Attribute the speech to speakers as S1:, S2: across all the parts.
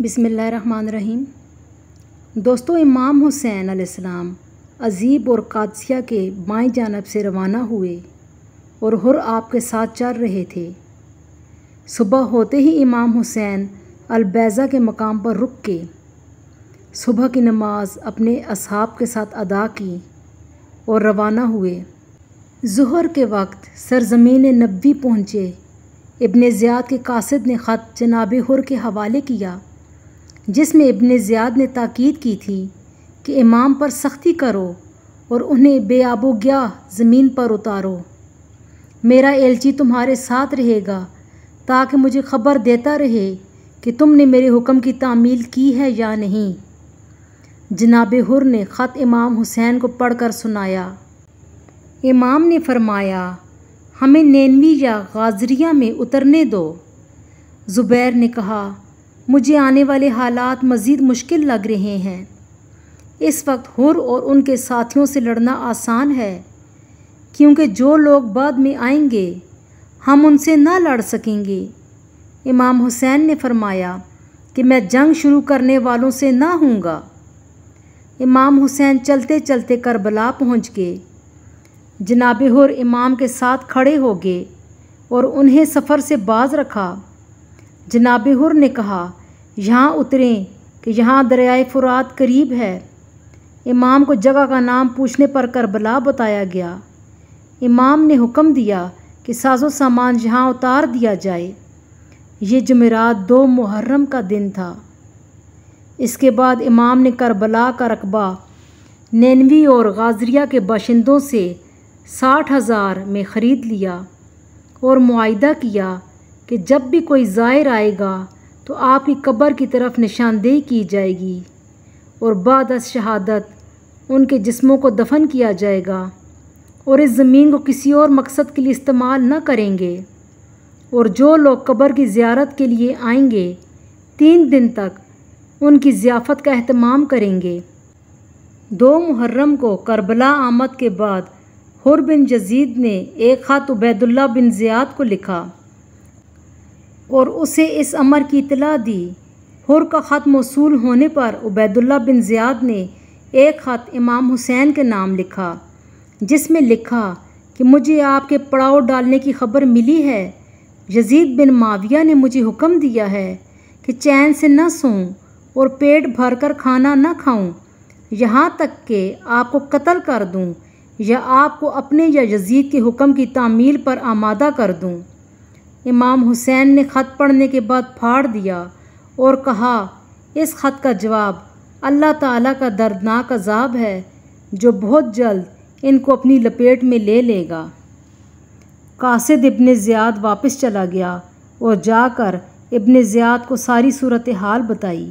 S1: रहीम दोस्तों इमाम हुसैन आसमाम अजीब और कादसिया के बाएं जानब से रवाना हुए और हुर आप के साथ चल रहे थे सुबह होते ही इमाम हुसैन अलबैज़ा के मकाम पर रुक के सुबह की नमाज अपने असहाब के साथ अदा की और रवाना हुए जहर के वक्त सरजमीन नबी पहुँचे इबन ज़ियाद के कासद ने ख़त जनाब हुर के हवाले किया जिसमें इबन ज़ियाद ने ताक़ीद की थी कि इमाम पर सख्ती करो और उन्हें बेआबोग्या ज़मीन पर उतारो मेरा एलची तुम्हारे साथ रहेगा ताकि मुझे ख़बर देता रहे कि तुमने मेरे हुक्म की तामील की है या नहीं जनाब हुर ने ख़त इमाम हुसैन को पढ़कर सुनाया इमाम ने फरमाया हमें नैनवी या गाजरिया में उतरने दो ज़ुबैर ने कहा मुझे आने वाले हालात मज़ीद मुश्किल लग रहे हैं इस वक्त हुर और उनके साथियों से लड़ना आसान है क्योंकि जो लोग बाद में आएंगे हम उनसे ना लड़ सकेंगे इमाम हुसैन ने फरमाया कि मैं जंग शुरू करने वालों से ना हूँगा इमाम हुसैन चलते चलते करबला पहुँच गए जनाब हुर इमाम के साथ खड़े हो गए और उन्हें सफ़र से बाज रखा जनाब हुर ने कहा यहाँ उतरें कि यहाँ दरियाए फ़ुरात करीब है इमाम को जगह का नाम पूछने पर करबला बताया गया इमाम ने हुक्म दिया कि साजो सामान यहाँ उतार दिया जाए ये जमेरात दो मुहर्रम का दिन था इसके बाद इमाम ने करबला का रकबा नैनवी और गाजरिया के बाशिंदों से साठ हज़ार में ख़रीद लिया और माहा किया कि जब भी कोई ज़ाहिर आएगा तो आपकी कब्र की तरफ निशानदेही की जाएगी और बाद शहादत उनके जिस्मों को दफन किया जाएगा और इस ज़मीन को किसी और मकसद के लिए इस्तेमाल न करेंगे और जो लोग कब्र की ज़्यारत के लिए आएंगे तीन दिन तक उनकी ज़ियाफ़त का अहतमाम करेंगे दो मुहर्रम को करबला आमद के बाद हुर बिन जजीद ने एक ख़त उबैदुल्ला बिन ज़ियाद को लिखा और उसे इस अमर की इतला दी हुर का ख़त मौसू होने पर उबैदुल्ला बिन ज़ियाद ने एक ख़त इमाम हुसैन के नाम लिखा जिसमें लिखा कि मुझे आपके पड़ाव डालने की खबर मिली है यजीद बिन माविया ने मुझे हुक्म दिया है कि चैन से न सोऊं और पेट भर कर खाना न खाऊं यहाँ तक कि आपको कत्ल कर दूं या आपको अपने या यजीद के हुक्म की तामील पर आमादा कर दूं इमाम हुसैन ने ख़त पढ़ने के बाद फाड़ दिया और कहा इस ख़त का जवाब अल्लाह ताला का दर्दनाक अजाब है जो बहुत जल्द इनको अपनी लपेट में ले लेगा कासिद इबन ज़ियाद वापस चला गया और जाकर इबन ज़ियाद को सारी सूरत हाल बताई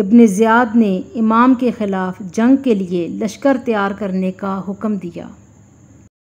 S1: इबन ज़ियाद ने इमाम के ख़िलाफ़ जंग के लिए लश्कर तैयार करने का हुक्म दिया